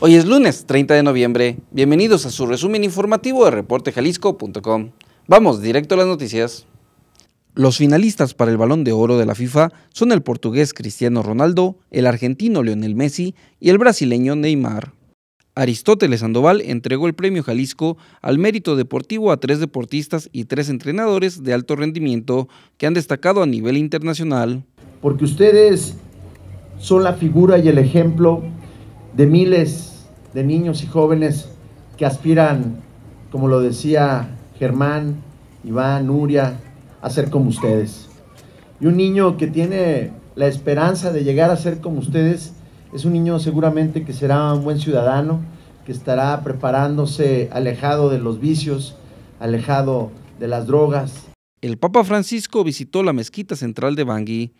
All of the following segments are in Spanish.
Hoy es lunes 30 de noviembre. Bienvenidos a su resumen informativo de reportejalisco.com. Vamos directo a las noticias. Los finalistas para el Balón de Oro de la FIFA son el portugués Cristiano Ronaldo, el argentino Lionel Messi y el brasileño Neymar. Aristóteles Sandoval entregó el Premio Jalisco al mérito deportivo a tres deportistas y tres entrenadores de alto rendimiento que han destacado a nivel internacional. Porque ustedes son la figura y el ejemplo de miles de niños y jóvenes que aspiran, como lo decía Germán, Iván, Nuria, a ser como ustedes. Y un niño que tiene la esperanza de llegar a ser como ustedes es un niño seguramente que será un buen ciudadano, que estará preparándose alejado de los vicios, alejado de las drogas. El Papa Francisco visitó la mezquita central de Bangui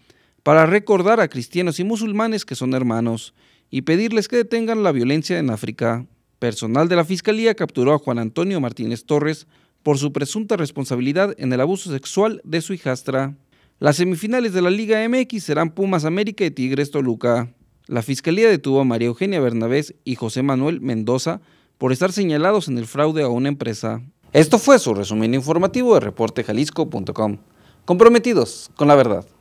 para recordar a cristianos y musulmanes que son hermanos y pedirles que detengan la violencia en África. Personal de la Fiscalía capturó a Juan Antonio Martínez Torres por su presunta responsabilidad en el abuso sexual de su hijastra. Las semifinales de la Liga MX serán Pumas América y Tigres Toluca. La Fiscalía detuvo a María Eugenia Bernabés y José Manuel Mendoza por estar señalados en el fraude a una empresa. Esto fue su resumen informativo de reportejalisco.com. Comprometidos con la verdad.